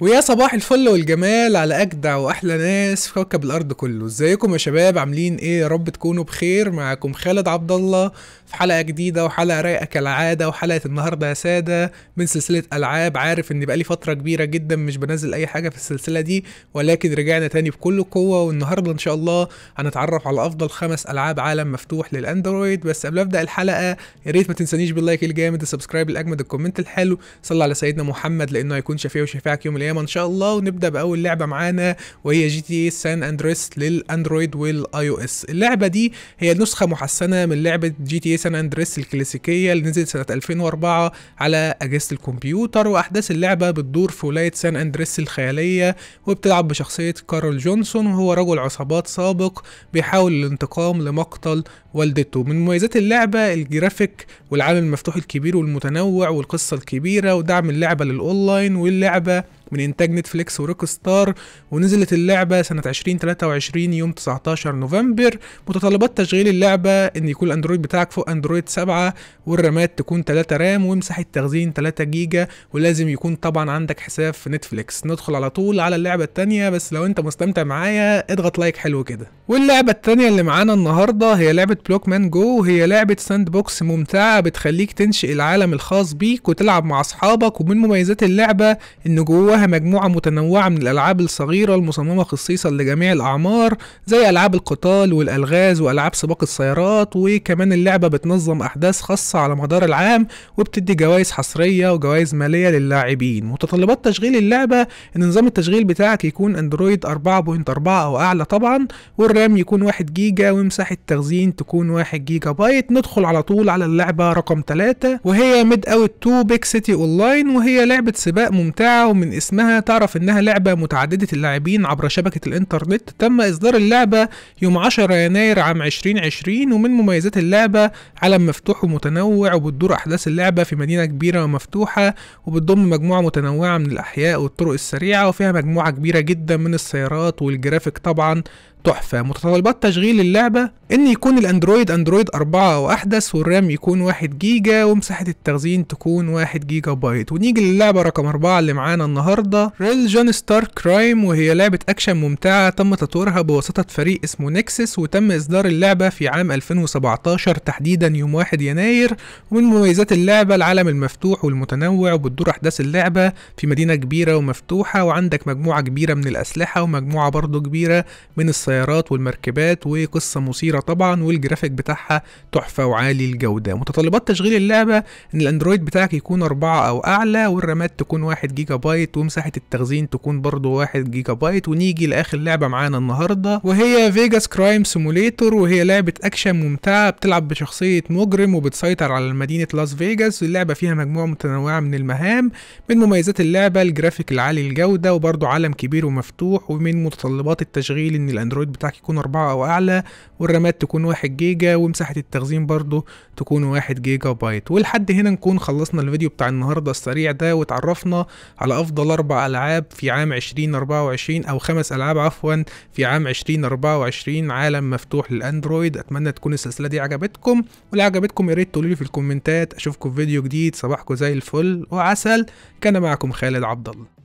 ويا صباح الفل والجمال على اجدع واحلى ناس في كوكب الارض كله ازيكم يا شباب عاملين ايه يا رب تكونوا بخير معاكم خالد عبد الله في حلقه جديده وحلقه رايقه كالعاده وحلقه النهارده يا ساده من سلسله العاب عارف ان بقالي فتره كبيره جدا مش بنزل اي حاجه في السلسله دي ولكن رجعنا تاني بكل قوه والنهارده ان شاء الله هنتعرف على افضل خمس العاب عالم مفتوح للاندرويد بس قبل ابدا الحلقه يا ريت ما تنسانيش باللايك الجامد السبسكرايب الاجمد الكومنت الحلو صلي على سيدنا محمد لانه هيكون شفيع وشفاعك يوم القيامه ان شاء الله ونبدا باول لعبه معانا وهي جي تي سان إيه اندريس للاندرويد والاي او اس اللعبه دي هي نسخه محسنه من لعبه جي تي سان إيه اندريس الكلاسيكيه اللي نزلت سنه 2004 على اجهزه الكمبيوتر واحداث اللعبه بتدور في ولايه سان اندريس الخياليه وبتلعب بشخصيه كارل جونسون وهو رجل عصابات سابق بيحاول الانتقام لمقتل والدته من مميزات اللعبه الجرافيك والعالم المفتوح الكبير والمتنوع والقصه الكبيره ودعم اللعبه للاونلاين واللعبه من انتاج نتفليكس وروك ستار ونزلت اللعبه سنه 2023 يوم 19 نوفمبر متطلبات تشغيل اللعبه ان يكون الاندرويد بتاعك فوق اندرويد 7 والرامات تكون 3 رام ومساحه تخزين 3 جيجا ولازم يكون طبعا عندك حساب في نتفليكس ندخل على طول على اللعبه الثانيه بس لو انت مستمتع معايا اضغط لايك حلو كده واللعبه الثانيه اللي معانا النهارده هي لعبه بلوك مان جو وهي لعبه ساند بوكس ممتعه بتخليك تنشئ العالم الخاص بيك وتلعب مع اصحابك ومن مميزات اللعبه ان جواها جواها مجموعة متنوعة من الألعاب الصغيرة المصممة خصيصا لجميع الأعمار زي ألعاب القتال والألغاز وألعاب سباق السيارات وكمان اللعبة بتنظم أحداث خاصة على مدار العام وبتدي جوائز حصرية وجوائز مالية للاعبين متطلبات تشغيل اللعبة إن نظام التشغيل بتاعك يكون أندرويد 4.4 أو أعلى طبعا والرام يكون 1 جيجا ومساحة التخزين تكون 1 جيجا بايت ندخل على طول على اللعبة رقم 3 وهي ميد أوت 2 بيك سيتي أونلاين وهي لعبة سباق ممتعة ومن اسمها تعرف انها لعبة متعددة اللاعبين عبر شبكة الانترنت تم اصدار اللعبة يوم 10 يناير عام 2020 ومن مميزات اللعبة عالم مفتوح ومتنوع وبتدور احداث اللعبة في مدينة كبيرة ومفتوحة وبتضم مجموعة متنوعة من الاحياء والطرق السريعة وفيها مجموعة كبيرة جدا من السيارات والجرافيك طبعا تحفه متطلبات تشغيل اللعبه ان يكون الاندرويد اندرويد 4 او احدث والرام يكون 1 جيجا ومساحه التخزين تكون 1 جيجا بايت ونيجي للعبه رقم 4 اللي معانا النهارده ريل جون ستار كرايم وهي لعبه اكشن ممتعه تم تطويرها بواسطه فريق اسمه نكسس وتم اصدار اللعبه في عام 2017 تحديدا يوم 1 يناير ومن مميزات اللعبه العالم المفتوح والمتنوع وبتدور احداث اللعبه في مدينه كبيره ومفتوحه وعندك مجموعه كبيره من الاسلحه ومجموعه برضه كبيره من الص السيارات والمركبات وقصة مثيرة طبعا والجرافيك بتاعها تحفة وعالي الجودة متطلبات تشغيل اللعبة ان الاندرويد بتاعك يكون اربعة او اعلى والرامات تكون 1 جيجا بايت ومساحة التخزين تكون برضو 1 جيجا بايت ونيجي لاخر لعبة معانا النهاردة وهي فيجاس كرايم سيموليتور وهي لعبة اكشن ممتعة بتلعب بشخصية مجرم وبتسيطر على مدينة لاس فيجاس اللعبة فيها مجموعة متنوعة من المهام من مميزات اللعبة الجرافيك العالي الجودة وبرضو عالم كبير ومفتوح ومن متطلبات التشغيل ان الاندرويد الاندرويد بتاعك يكون أربعة أو أعلى والرامات تكون واحد جيجا ومساحة التخزين برضو تكون واحد جيجا بايت ولحد هنا نكون خلصنا الفيديو بتاع النهاردة السريع ده وتعرفنا على أفضل أربع ألعاب في عام 2024 أو خمس ألعاب عفوا في عام 2024 عالم مفتوح للأندرويد أتمنى تكون السلسلة دي عجبتكم ولو عجبتكم يا ريت تقولولي في الكومنتات أشوفكم في فيديو جديد صباحكم زي الفل وعسل كان معكم خالد عبد الله